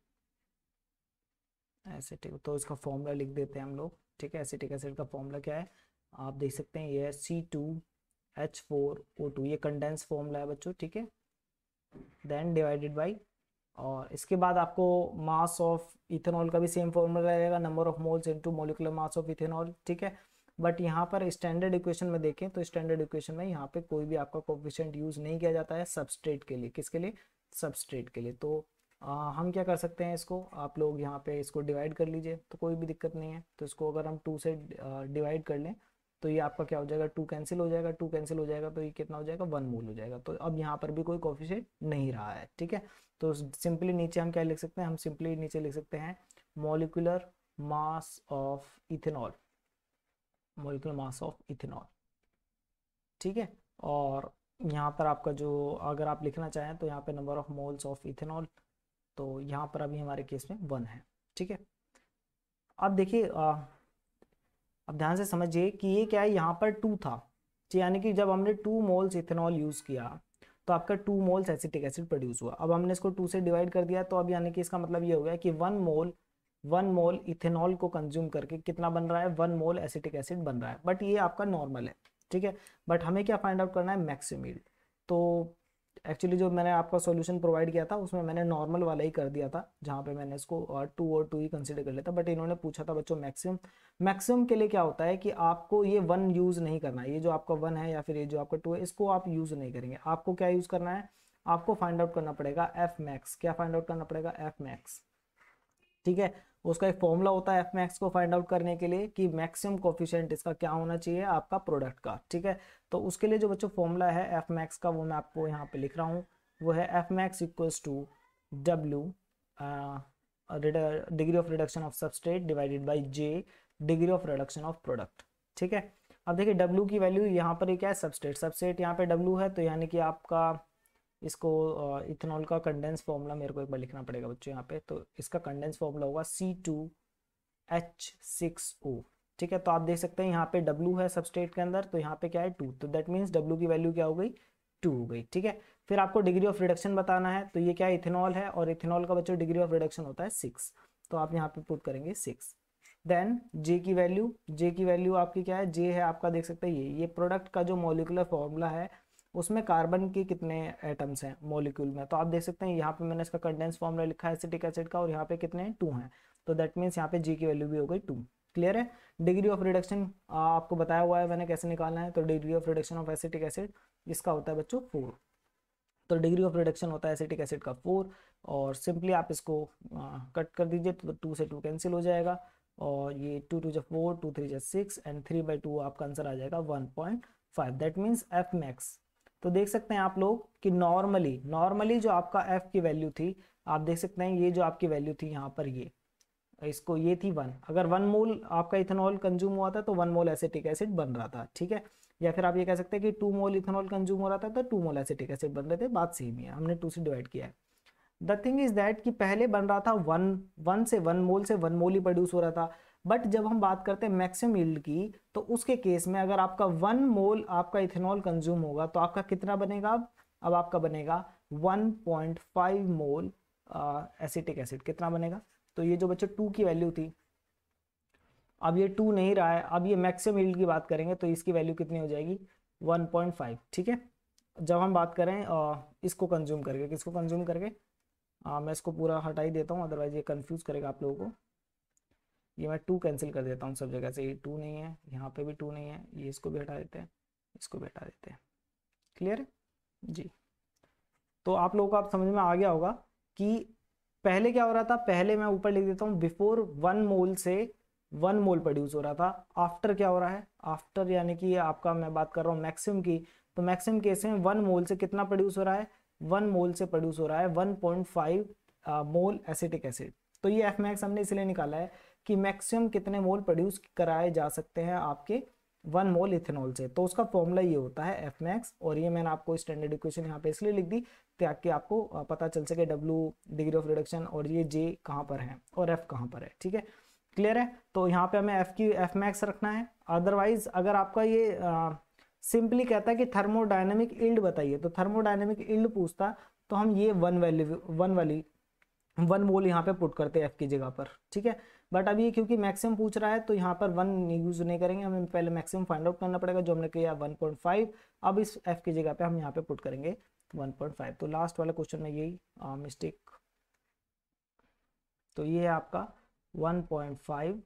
acetic तो इसका फॉर्मूला लिख देते हैं हम लोग ठीक है एसिटिक एसिड का फॉर्मूला क्या है आप देख सकते हैं ये है C two H four O two ये कंडेंस फॉर्मूला है बच्चों ठीक है देन डिवाइडेड बाई और इसके बाद आपको मास ऑफ इथेनॉल का भी सेम फॉर्मूला रहेगा number of moles into molecular mass of ethanol ठीक है बट यहाँ पर स्टैंडर्ड इक्वेशन में देखें तो स्टैंडर्ड इक्वेशन में यहाँ पे कोई भी आपका कोफिशियंट यूज नहीं किया जाता है सबस्ट्रेट के लिए किसके लिए सबस्ट्रेट के लिए तो आ, हम क्या कर सकते हैं इसको आप लोग यहाँ पे इसको डिवाइड कर लीजिए तो कोई भी दिक्कत नहीं है तो इसको अगर हम टू से डिवाइड कर लें तो ये आपका क्या हो जाएगा टू कैंसिल हो जाएगा टू कैंसिल हो जाएगा तो ये कितना हो जाएगा वन मोल हो जाएगा तो अब यहाँ पर भी कोई कॉफिशेंट नहीं रहा है ठीक है तो सिंपली नीचे हम क्या लिख सकते हैं हम सिंपली नीचे लिख सकते हैं molecular mass of ethanol molecular mass of ethanol ठीक है और यहाँ पर आपका जो अगर आप लिखना चाहें तो यहाँ पे number of moles of ethanol तो यहाँ पर अभी हमारे केस में वन है ठीक है अब देखिए अब ध्यान से समझिए कि ये क्या है यहाँ पर टू था यानी कि जब हमने टू मोल्स इथेनॉल यूज़ किया तो आपका two moles acetic acid produce हुआ अब हमने इसको टू से डिवाइड कर दिया तो अब यानी कि इसका मतलब ये हो गया कि one mole one mole ethanol को कंज्यूम करके कितना बन रहा है वन मोल एसिटिक एसिड बन रहा है बट ये आपका नॉर्मल है ठीक है बट हमें क्या फाइंड आउट करना है मैक्सिमिल्ड तो एक्चुअली जो मैंने आपका सॉल्यूशन प्रोवाइड किया था उसमें मैंने नॉर्मल वाला ही कर दिया था जहाँ पे मैंने इसको टू और टू ही कंसिडर कर लिया था बट इन्होंने पूछा था बच्चों मैक्सिमम मैक्सिमम के लिए क्या होता है कि आपको ये वन यूज़ नहीं करना ये जो आपका वन है या फिर ये जो आपका टू है इसको आप यूज़ नहीं करेंगे आपको क्या यूज़ करना है आपको फाइंड आउट करना पड़ेगा एफ मैक्स क्या फाइंड आउट करना पड़ेगा एफ मैक्स ठीक है उसका एक फॉर्मूला होता है एफ मैक्स को फाइंड आउट करने के लिए कि मैक्सिमम कोफिशियंट इसका क्या होना चाहिए आपका प्रोडक्ट का ठीक है तो उसके लिए जो बच्चों फॉर्मूला है एफ मैक्स का वो मैं आपको यहाँ पे लिख रहा हूँ वो है F max equals to W degree of reduction of substrate divided by J degree of reduction of product ठीक है अब देखिए डब्ल्यू की वैल्यू यहाँ पर क्या है सबस्टेट सबस्टेट यहाँ पे डब्ल्यू है तो यानी कि आपका इसको इथेनॉल का कंडेंस फॉर्मूला मेरे को एक बार लिखना पड़ेगा बच्चों यहाँ पे तो इसका कंडेंस फॉर्मूला होगा C two H six O ठीक है तो आप देख सकते हैं यहाँ पे W है सबस्टेट के अंदर तो यहाँ पे क्या है टू तो दैट मीन्स W की वैल्यू क्या हो गई टू हो गई ठीक है फिर आपको डिग्री ऑफ रिडक्शन बताना है तो ये क्या है इथेनॉल है और इथेनॉल का बच्चों डिग्री ऑफ रिडक्शन होता है सिक्स तो आप यहाँ पे पुट करेंगे सिक्स देन जे की वैल्यू जे की वैल्यू आपकी क्या है जे है आपका देख सकते हैं ये ये प्रोडक्ट का जो मोलिकुलर फॉर्मूला है उसमें कार्बन के कितने एटम्स हैं मोलिक्यूल में तो आप देख सकते हैं यहाँ पे मैंने इसका कंडेंस फॉर्मूला लिखा है एसिटिक एसिड का और यहाँ पे कितने टू हैं तो दैट मीन्स यहाँ पे जी की वैल्यू भी हो गई टू क्लियर है डिग्री ऑफ रिडक्शन आपको बताया हुआ है मैंने कैसे निकालना है तो degree of reduction of acetic acid इसका होता है बच्चों फोर तो डिग्री ऑफ रिडक्शन होता है एसिटिक एसिड का फोर और सिंपली आप इसको कट कर दीजिए तो टू से टू कैंसिल हो जाएगा और ये टू टू जब फोर टू थ्री जो six and three by two आपका आंसर आ जाएगा one point five that means F max तो देख सकते हैं आप लोग कि नॉर्मली नॉर्मली जो आपका एफ की वैल्यू थी आप देख सकते हैं ये जो आपकी वैल्यू थी यहाँ पर ये इसको ये थी वन अगर वन मोल आपका इथेनॉल कंज्यूम हुआ था तो वन मोल एसिटिक एसिड बन रहा था ठीक है या फिर आप ये कह सकते हैं कि टू मोल इथेनॉल कंज्यूम हो रहा था तो टू मोल एसिटिक एसिड बन रहे थे बात सेम ही है हमने टू से डिवाइड किया है द थिंग इज दैट कि पहले बन रहा था वन वन से वन मोल से वन मोल ही प्रोड्यूस हो रहा था बट जब हम बात करते हैं मैक्सिमम यील्ड की तो उसके केस में अगर आपका वन मोल आपका इथेनॉल कंज्यूम होगा तो आपका कितना बनेगा अब अब आपका बनेगा 1.5 मोल एसिटिक एसिड कितना बनेगा तो ये जो बच्चों टू की वैल्यू थी अब ये टू नहीं रहा है अब ये मैक्सिमम यील्ड की बात करेंगे तो इसकी वैल्यू कितनी हो जाएगी 1.5 ठीक है जब हम बात करें आ, इसको कंज्यूम करके किसको कंज्यूम करके आ, मैं इसको पूरा हटाई देता हूँ अदरवाइज ये कन्फ्यूज करेगा आप लोगों को ये मैं टू कैंसिल कर देता हूँ सब जगह से ये टू नहीं है यहाँ पे भी टू नहीं है ये इसको भी हटा देते हैं इसको भी हटा देते हैं क्लियर जी तो आप लोगों को आप समझ में आ गया होगा कि पहले क्या हो रहा था पहले मैं ऊपर लिख देता हूँ बिफोर वन मोल से वन मोल प्रोड्यूस हो रहा था आफ्टर क्या हो रहा है आफ्टर यानी कि आपका मैं बात कर रहा हूँ मैक्सिम की तो मैक्सिम केस में वन मोल से कितना प्रोड्यूस हो रहा है वन मोल से प्रोड्यूस हो रहा है one point five mole acetic acid तो ये एफ मैक्स हमने इसलिए निकाला है कि मैक्सिमम कितने मोल प्रोड्यूस कराए जा सकते हैं आपके वन मोल इथेनॉल से तो उसका फॉर्मूला ये होता है एफ मैक्स और ये मैंने आपको स्टैंडर्ड इक्वेशन यहाँ पे इसलिए लिख दी ताकि आपको पता चल सके डब्ल्यू डिग्री ऑफ रिडक्शन और ये जे कहाँ पर है और एफ कहाँ पर है ठीक है क्लियर है तो यहाँ पे हमें एफ की एफ मैक्स रखना है अदरवाइज अगर आपका ये सिंपली कहता है कि थर्मोडाइनमिक इल्ड बताइए तो थर्मोडाइनमिक इल्ड पूछता तो हम ये वन वैल्यू वन वाली वन मोल यहाँ पे पुट करते हैं एफ की जगह पर ठीक है बट अभी क्योंकि मैक्सिमम पूछ रहा है तो यहाँ पर वन यूज़ नहीं करेंगे हमें पहले मैक्सिमम फाइंड आउट करना पड़ेगा जो हमने किया वन पॉइंट फाइव अब इस एफ की जगह पे हम यहाँ पे पुट करेंगे वन पॉइंट फाइव तो लास्ट वाला क्वेश्चन में यही मिस्टेक तो ये है आपका one point five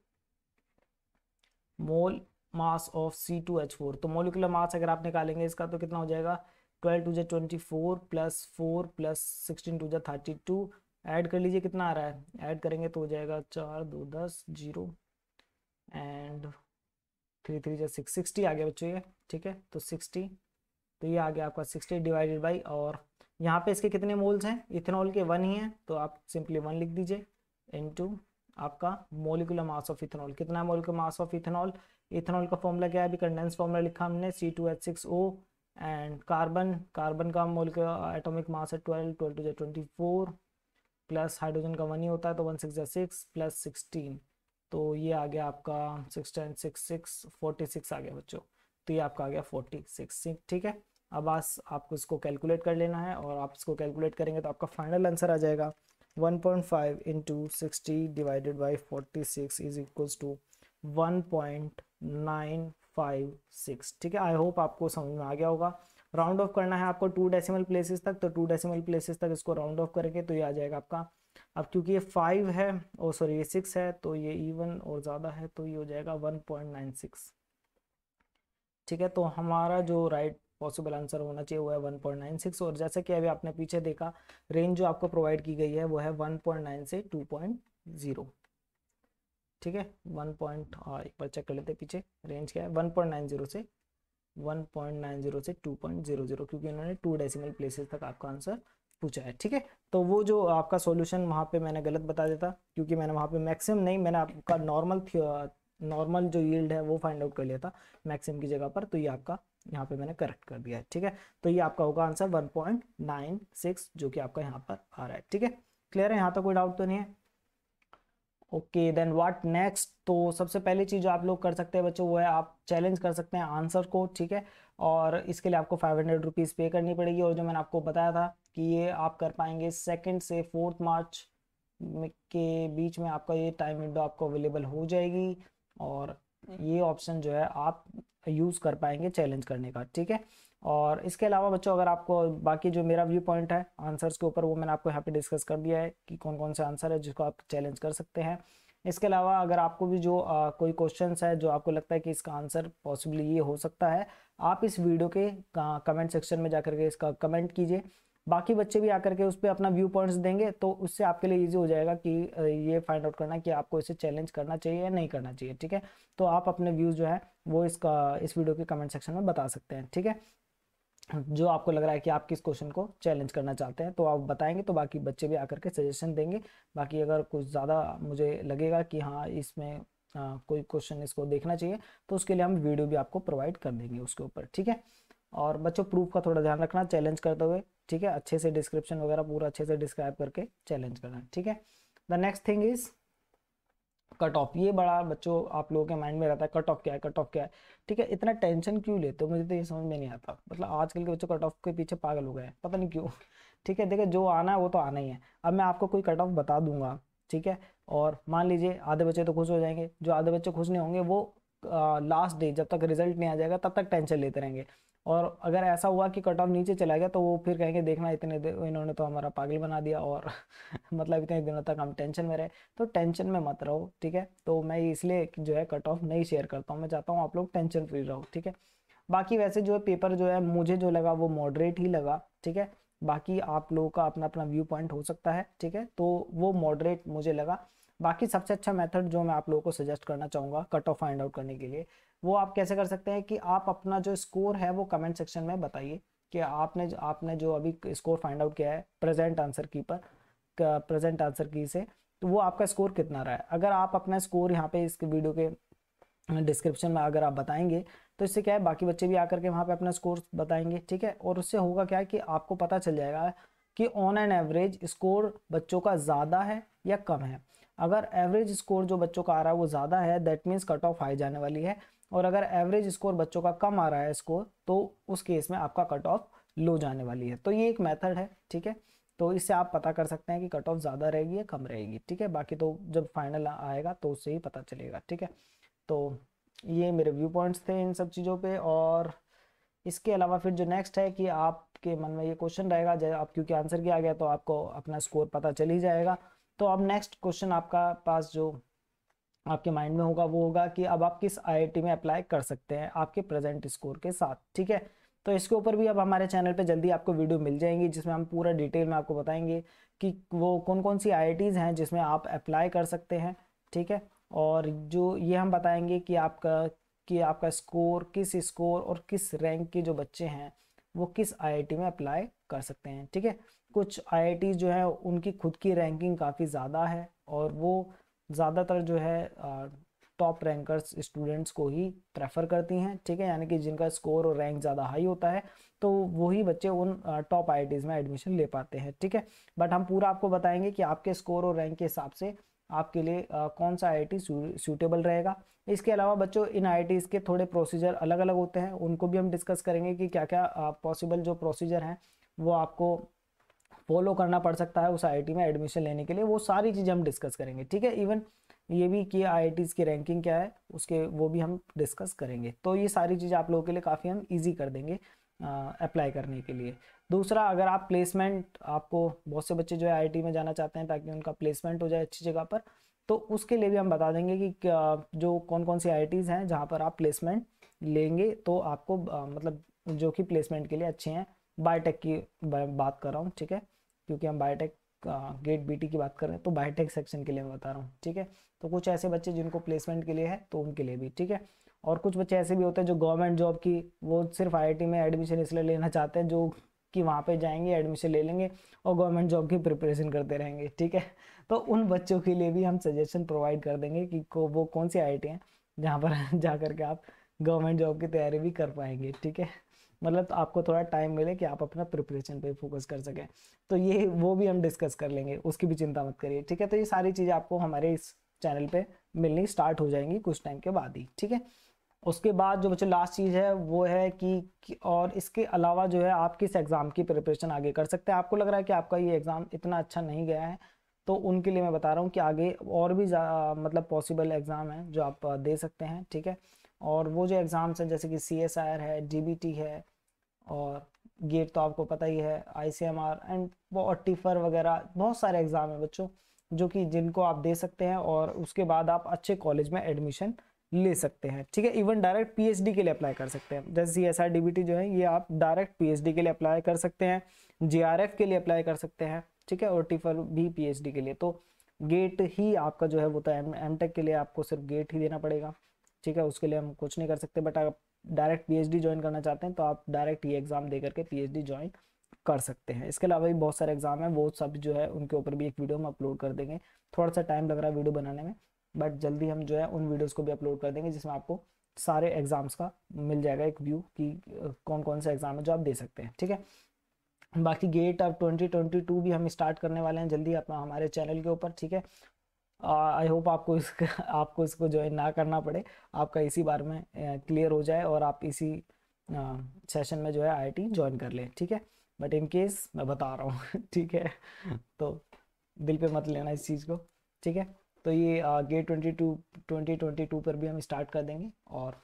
mole mass of C two H four तो मोलिकुलर मास अगर आप निकालेंगे इसका तो कितना हो जाएगा ट्वेल्व टू जै twenty four plus four plus sixteen two जै थर्टी टू ऐड कर लीजिए कितना आ रहा है ऐड करेंगे तो हो जाएगा चार दो दस जीरो एंड थ्री थ्री जो सिक्स सिक्सटी आ गया बच्चों ये ठीक है तो सिक्सटी तो ये आ गया आपका सिक्सटी डिवाइडेड बाई और यहाँ पे इसके कितने मोल्स हैं इथेनॉल के वन ही हैं तो आप सिंपली वन लिख दीजिए इनटू आपका मोलिकुलर मास ऑफ इथेनॉल कितना है molecular mass of ethanol ethanol का फॉर्मूला क्या है अभी कंडेंस फॉर्मूला लिखा हमने C two H six O and carbon carbon का मोलिकुलर एटॉमिक मास है ट्वेल्व ट्वेल्व टू जो ट्वेंटी फोर प्लस हाइड्रोजन का वन ही होता है तो वन सिक्स या सिक्स प्लस सिक्सटीन तो ये आ गया आपका six ten six six forty six आ गया बच्चों तो ये आपका आ गया फोर्टी सिक्स सिक्स ठीक है अब आज आपको इसको कैलकुलेट कर लेना है और आप इसको कैलकुलेट करेंगे तो आपका फाइनल आंसर आ जाएगा one point five into sixty divided by forty six is equals to one point nine five six ठीक है आई होप आपको समझ में आ गया होगा राउंड ऑफ करना है आपको टू डेसिमल प्लेसेस तक तो टू डेसिमल प्लेसेस तक इसको राउंड ऑफ करके तो ये आ जाएगा आपका अब क्योंकि ये फाइव है और oh, सॉरी ये सिक्स है तो ये इवन और ज़्यादा है तो ये हो जाएगा वन पॉइंट नाइन सिक्स ठीक है तो हमारा जो राइट पॉसिबल आंसर होना चाहिए वो है 1.96 और जैसे कि अभी आपने पीछे देखा रेंज जो आपको प्रोवाइड की गई है वो है 1.9 से 2.0 ठीक है वन पॉइंट हाँ, एक बार चेक कर लेते पीछे रेंज क्या है वन पॉइंट नाइन जीरो से 1.90 से 2.00 क्योंकि उन्होंने टू डेसिमल प्लेसेस तक आपका आंसर पूछा है ठीक है तो वो जो आपका सॉल्यूशन वहाँ पे मैंने गलत बता दिया था क्योंकि मैंने वहाँ पे मैक्सिमम नहीं मैंने आपका नॉर्मल नॉर्मल जो यील्ड है वो फाइंड आउट कर लिया था मैक्सिमम की जगह पर तो ये आपका यहाँ पे मैंने करेक्ट कर दिया है ठीक है तो ये आपका होगा आंसर वन जो कि आपका यहाँ पर आ रहा है ठीक है क्लियर है यहाँ तक तो कोई डाउट तो नहीं है ओके देन व्हाट नेक्स्ट तो सबसे पहली चीज़ जो आप लोग कर सकते हैं बच्चों वो है आप चैलेंज कर सकते हैं आंसर को ठीक है और इसके लिए आपको फाइव हंड्रेड रुपीज़ पे करनी पड़ेगी और जो मैंने आपको बताया था कि ये आप कर पाएंगे सेकेंड से फोर्थ मार्च के बीच में आपका ये टाइम विंडो आपको अवेलेबल हो जाएगी और ये ऑप्शन जो है आप यूज़ कर पाएंगे चैलेंज करने का ठीक है और इसके अलावा बच्चों अगर आपको बाकी जो मेरा व्यू पॉइंट है आंसर्स के ऊपर वो मैंने आपको यहाँ पे डिस्कस कर दिया है कि कौन कौन से आंसर है जिसको आप चैलेंज कर सकते हैं इसके अलावा अगर आपको भी जो आ, कोई क्वेश्चन है जो आपको लगता है कि इसका आंसर पॉसिबली ये हो सकता है आप इस वीडियो के कमेंट सेक्शन में जाकर के इसका कमेंट कीजिए बाकी बच्चे भी आकर के उस पर अपना व्यू पॉइंट्स देंगे तो उससे आपके लिए इजी हो जाएगा कि ये फाइंड आउट करना कि आपको इसे चैलेंज करना चाहिए या नहीं करना चाहिए ठीक है तो आप अपने व्यूज़ जो है वो इसका इस वीडियो के कमेंट सेक्शन में बता सकते हैं ठीक है जो आपको लग रहा है कि आप किस क्वेश्चन को चैलेंज करना चाहते हैं तो आप बताएंगे तो बाकी बच्चे भी आकर के सजेशन देंगे बाकी अगर कुछ ज़्यादा मुझे लगेगा कि हाँ इसमें आ, कोई क्वेश्चन इसको देखना चाहिए तो उसके लिए हम वीडियो भी आपको प्रोवाइड कर देंगे उसके ऊपर ठीक है और बच्चों प्रूफ का थोड़ा ध्यान रखना चैलेंज करते हुए ठीक है अच्छे से डिस्क्रिप्शन वगैरह पूरा अच्छे से डिस्क्राइब करके चैलेंज करना ठीक है the next thing is cut off ये बड़ा बच्चों आप लोगों के माइंड में रहता है कट ऑफ क्या है कट ऑफ क्या है ठीक है इतना टेंशन क्यों लेते हो मुझे तो ये समझ में नहीं आता मतलब आजकल के बच्चे कट ऑफ के पीछे पागल हो गए हैं पता नहीं क्यों ठीक है देखिए जो आना है वो तो आना ही है अब मैं आपको कोई कट ऑफ बता दूंगा ठीक है और मान लीजिए आधे बच्चे तो खुश हो जाएंगे जो आधे बच्चे खुश नहीं होंगे वो लास्ट डे जब तक रिजल्ट नहीं आ जाएगा तब तक टेंशन लेते रहेंगे और अगर ऐसा हुआ कि कट ऑफ नीचे चला गया तो वो फिर कहेंगे देखना इतने इन्होंने तो हमारा पागल बना दिया और मतलब इतने दिनों तक हम टेंशन में रहे तो टेंशन में मत रहो ठीक है तो मैं इसलिए जो है कट ऑफ नहीं शेयर करता हूँ मैं चाहता हूँ आप लोग टेंशन फ्री रहो ठीक है बाकी वैसे जो है पेपर जो है मुझे जो लगा वो मॉडरेट ही लगा ठीक है बाकी आप लोगों का अपना अपना व्यू पॉइंट हो सकता है ठीक है तो वो मॉडरेट मुझे लगा बाकी सबसे अच्छा मेथड जो मैं आप लोगों को सजेस्ट करना चाहूँगा कट ऑफ फाइंड आउट करने के लिए वो आप कैसे कर सकते हैं कि आप अपना जो स्कोर है वो कमेंट सेक्शन में बताइए कि आपने आपने जो अभी स्कोर फाइंड आउट किया है प्रेजेंट आंसर की पर प्रेजेंट आंसर की से तो वो आपका स्कोर कितना रहा है अगर आप अपना स्कोर यहाँ पे इस वीडियो के डिस्क्रिप्शन में अगर आप बताएंगे तो इससे क्या है बाकी बच्चे भी आकर के वहाँ पे अपना स्कोर बताएंगे ठीक है और उससे होगा क्या है कि आपको पता चल जाएगा कि ऑन एन एवरेज स्कोर बच्चों का ज़्यादा है या कम है अगर एवरेज स्कोर जो बच्चों का आ रहा है वो ज़्यादा है that means cut off high जाने वाली है और अगर एवरेज स्कोर बच्चों का कम आ रहा है स्कोर तो उस केस में आपका कट ऑफ लो जाने वाली है तो ये एक मेथड है ठीक है तो इससे आप पता कर सकते हैं कि कट ऑफ ज़्यादा रहेगी या कम रहेगी ठीक है बाकी तो जब फाइनल आएगा तो उससे ही पता चलेगा ठीक है तो ये मेरे व्यू पॉइंट्स थे इन सब चीज़ों पे और इसके अलावा फिर जो नेक्स्ट है कि आपके मन में ये क्वेश्चन रहेगा जैसे आप क्योंकि आंसर किया गया तो आपको अपना स्कोर पता चल ही जाएगा तो अब नेक्स्ट क्वेश्चन आपका पास जो आपके माइंड में होगा वो होगा कि अब आप किस आई में अप्लाई कर सकते हैं आपके प्रेजेंट स्कोर के साथ ठीक है तो इसके ऊपर भी अब हमारे चैनल पे जल्दी आपको वीडियो मिल जाएंगी जिसमें हम पूरा डिटेल में आपको बताएंगे कि वो कौन कौन सी आई हैं जिसमें आप अप्लाई कर सकते हैं ठीक है और जो ये हम बताएंगे कि आपका कि आपका स्कोर किस स्कोर और किस रैंक के जो बच्चे हैं वो किस आई में अप्लाई कर सकते हैं ठीक है कुछ आई जो है उनकी खुद की रैंकिंग काफ़ी ज़्यादा है और वो ज़्यादातर जो है टॉप रैंकर्स स्टूडेंट्स को ही प्रेफर करती हैं ठीक है यानी कि जिनका स्कोर और रैंक ज़्यादा हाई होता है तो वही बच्चे उन टॉप आई में एडमिशन ले पाते हैं ठीक है बट हम पूरा आपको बताएंगे कि आपके स्कोर और रैंक के हिसाब से आपके लिए आ, कौन सा आई सूटेबल रहेगा इसके अलावा बच्चों इन आई के थोड़े प्रोसीजर अलग अलग होते हैं उनको भी हम डिस्कस करेंगे कि क्या क्या पॉसिबल जो प्रोसीजर हैं वो आपको फॉलो करना पड़ सकता है उस आई में एडमिशन लेने के लिए वो सारी चीज़ें हम डिस्कस करेंगे ठीक है इवन ये भी कि आई की रैंकिंग क्या है उसके वो भी हम डिस्कस करेंगे तो ये सारी चीज़ें आप लोगों के लिए काफ़ी हम ईजी कर देंगे अप्लाई करने के लिए दूसरा अगर आप प्लेसमेंट आपको बहुत से बच्चे जो है आई में जाना चाहते हैं ताकि उनका प्लेसमेंट हो जाए अच्छी जगह पर तो उसके लिए भी हम बता देंगे कि जो कौन कौन सी आई हैं जहाँ पर आप प्लेसमेंट लेंगे तो आपको मतलब जो कि प्लेसमेंट के लिए अच्छे हैं बायोटेक की बात कर रहा हूँ ठीक है क्योंकि हम बायोटेक गेट बीटी की बात कर रहे हैं तो बायोटेक सेक्शन के लिए मैं बता रहा हूँ ठीक है तो कुछ ऐसे बच्चे जिनको प्लेसमेंट के लिए है तो उनके लिए भी ठीक है और कुछ बच्चे ऐसे भी होते हैं जो गवर्नमेंट जॉब की वो सिर्फ आई में एडमिशन इसलिए लेना चाहते हैं जो कि वहाँ पे जाएंगे एडमिशन ले लेंगे और गवर्नमेंट जॉब की प्रिपरेशन करते रहेंगे ठीक है तो उन बच्चों के लिए भी हम सजेशन प्रोवाइड कर देंगे कि को वो कौन सी आई हैं जहाँ पर जा करके आप गवर्नमेंट जॉब की तैयारी भी कर पाएंगे ठीक है मतलब आपको थोड़ा टाइम मिले कि आप अपना प्रिपरेशन पे फोकस कर सकें तो ये वो भी हम डिस्कस कर लेंगे उसकी भी चिंता मत करिए ठीक है तो ये सारी चीज़ें आपको हमारे इस चैनल पे मिलनी स्टार्ट हो जाएंगी कुछ टाइम के बाद ही ठीक है उसके बाद जो बच्चों लास्ट चीज़ है वो है कि, कि और इसके अलावा जो है आप किस एग्ज़ाम की प्रिपरेशन आगे कर सकते हैं आपको लग रहा है कि आपका ये एग्ज़ाम इतना अच्छा नहीं गया है तो उनके लिए मैं बता रहा हूँ कि आगे और भी मतलब पॉसिबल एग्ज़ाम है जो आप दे सकते हैं ठीक है और वो जो एग्ज़ाम्स हैं जैसे कि सी एस आई आर है डी बी टी है और गेट तो आपको पता ही है I C M R and और टीफर वगैरह बहुत सारे एग्ज़ाम हैं बच्चों जो कि जिनको आप दे सकते हैं और उसके बाद आप अच्छे कॉलेज में एडमिशन ले सकते हैं ठीक है इवन डायरेक्ट पीएचडी के लिए अप्लाई कर सकते हैं जैसे C S R D B T जो है ये आप डायरेक्ट पीएचडी के लिए अप्लाई कर सकते हैं एफ के लिए अप्लाई कर सकते हैं ठीक है और टीफर भी पीएचडी के लिए तो गेट ही आपका जो है वो तो एम एम टेक के लिए आपको सिर्फ गेट ही देना पड़ेगा ठीक है उसके लिए हम कुछ नहीं कर सकते बट आप डायरेक्ट पीएचडी ज्वाइन करना चाहते हैं तो आप डायरेक्ट ये एग्ज़ाम दे करके पीएचडी ज्वाइन कर सकते हैं इसके अलावा भी बहुत सारे एग्जाम हैं वो सब जो है उनके ऊपर भी एक वीडियो हम अपलोड कर देंगे थोड़ा सा टाइम लग रहा है वीडियो बनाने में बट जल्दी हम जो है उन वीडियोज़ को भी अपलोड कर देंगे जिसमें आपको सारे एग्ज़ाम्स का मिल जाएगा एक व्यू कि कौन कौन से एग्ज़ाम है जो आप दे सकते हैं ठीक है बाकी गेट अब 2022 भी हम स्टार्ट करने वाले हैं जल्दी अपना हमारे चैनल के ऊपर ठीक है आई होप आपको इसका आपको इसको ज्वाइन ना करना पड़े आपका इसी बार में क्लियर हो जाए और आप इसी सेशन में जो है आई ज्वाइन कर लें ठीक है बट इन केस मैं बता रहा हूँ ठीक है तो दिल पे मत लेना इस चीज़ को ठीक है तो ये GATE twenty two twenty twenty two पर भी हम स्टार्ट कर देंगे और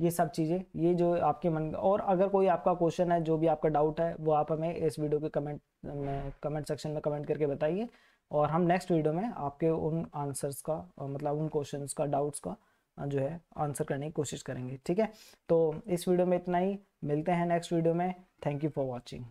ये सब चीज़ें ये जो आपके मन और अगर कोई आपका क्वेश्चन है जो भी आपका डाउट है वो आप हमें इस वीडियो के कमेंट में कमेंट सेक्शन में कमेंट करके बताइए और हम नेक्स्ट वीडियो में आपके उन आंसर्स का मतलब उन क्वेश्चंस का डाउट्स का जो है आंसर करने की कोशिश करेंगे ठीक है तो इस वीडियो में इतना ही मिलते हैं नेक्स्ट वीडियो में थैंक यू फॉर वॉचिंग